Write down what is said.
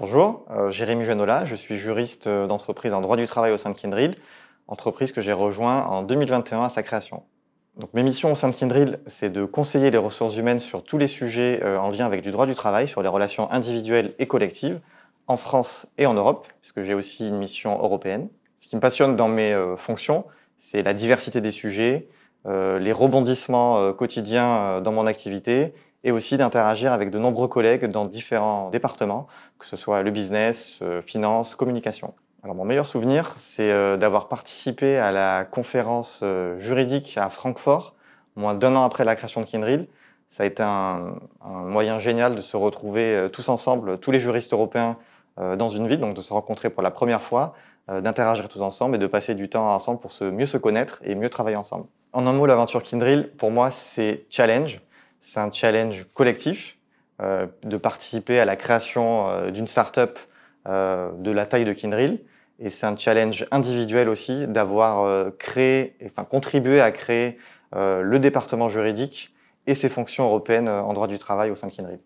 Bonjour, euh, Jérémy Genola, je suis juriste euh, d'entreprise en droit du travail au sein de Kindred, entreprise que j'ai rejoint en 2021 à sa création. Donc, mes missions au sein de Kindred, c'est de conseiller les ressources humaines sur tous les sujets euh, en lien avec du droit du travail, sur les relations individuelles et collectives, en France et en Europe, puisque j'ai aussi une mission européenne. Ce qui me passionne dans mes fonctions, c'est la diversité des sujets, les rebondissements quotidiens dans mon activité et aussi d'interagir avec de nombreux collègues dans différents départements, que ce soit le business, euh, finance, communication. Alors mon meilleur souvenir, c'est euh, d'avoir participé à la conférence euh, juridique à Francfort, moins d'un an après la création de Kindrill. Ça a été un, moyen génial de se retrouver tous ensemble, tous les juristes européens dans une ville, donc de se rencontrer pour la première fois, d'interagir tous ensemble et de passer du temps ensemble pour mieux se connaître et mieux travailler ensemble. En un mot, l'aventure Kindrill, pour moi, c'est challenge, c'est un challenge collectif euh, de participer à la création euh, d'une start-up euh, de la taille de Kindril. Et c'est un challenge individuel aussi d'avoir créé, enfin contribué à créer le département juridique et ses fonctions européennes en droit du travail au sein de Kindril.